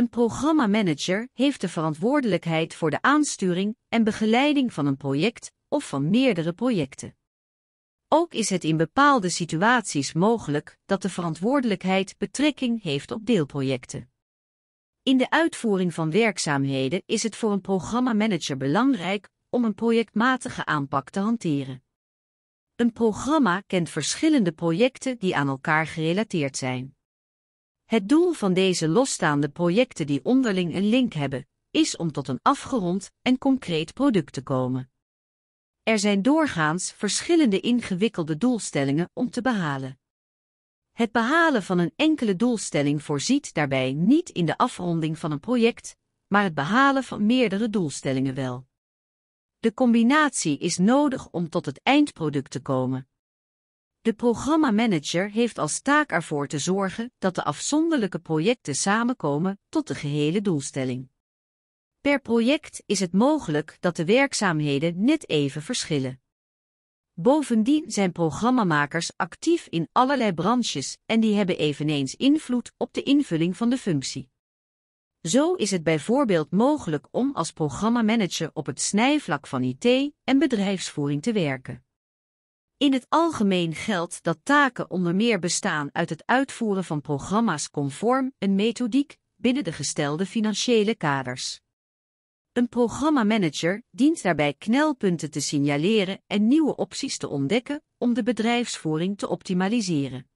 Een programmamanager heeft de verantwoordelijkheid voor de aansturing en begeleiding van een project of van meerdere projecten. Ook is het in bepaalde situaties mogelijk dat de verantwoordelijkheid betrekking heeft op deelprojecten. In de uitvoering van werkzaamheden is het voor een programmamanager belangrijk om een projectmatige aanpak te hanteren. Een programma kent verschillende projecten die aan elkaar gerelateerd zijn. Het doel van deze losstaande projecten die onderling een link hebben, is om tot een afgerond en concreet product te komen. Er zijn doorgaans verschillende ingewikkelde doelstellingen om te behalen. Het behalen van een enkele doelstelling voorziet daarbij niet in de afronding van een project, maar het behalen van meerdere doelstellingen wel. De combinatie is nodig om tot het eindproduct te komen. De programmamanager heeft als taak ervoor te zorgen dat de afzonderlijke projecten samenkomen tot de gehele doelstelling. Per project is het mogelijk dat de werkzaamheden net even verschillen. Bovendien zijn programmamakers actief in allerlei branches en die hebben eveneens invloed op de invulling van de functie. Zo is het bijvoorbeeld mogelijk om als programmamanager op het snijvlak van IT en bedrijfsvoering te werken. In het algemeen geldt dat taken onder meer bestaan uit het uitvoeren van programma's conform een methodiek binnen de gestelde financiële kaders. Een programmamanager dient daarbij knelpunten te signaleren en nieuwe opties te ontdekken om de bedrijfsvoering te optimaliseren.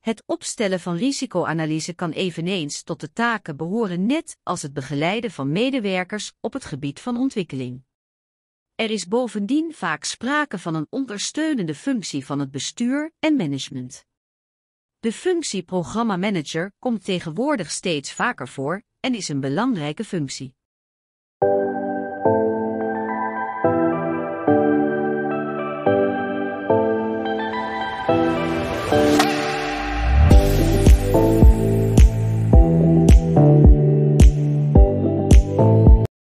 Het opstellen van risicoanalyse kan eveneens tot de taken behoren net als het begeleiden van medewerkers op het gebied van ontwikkeling. Er is bovendien vaak sprake van een ondersteunende functie van het bestuur en management. De functie programma manager komt tegenwoordig steeds vaker voor en is een belangrijke functie.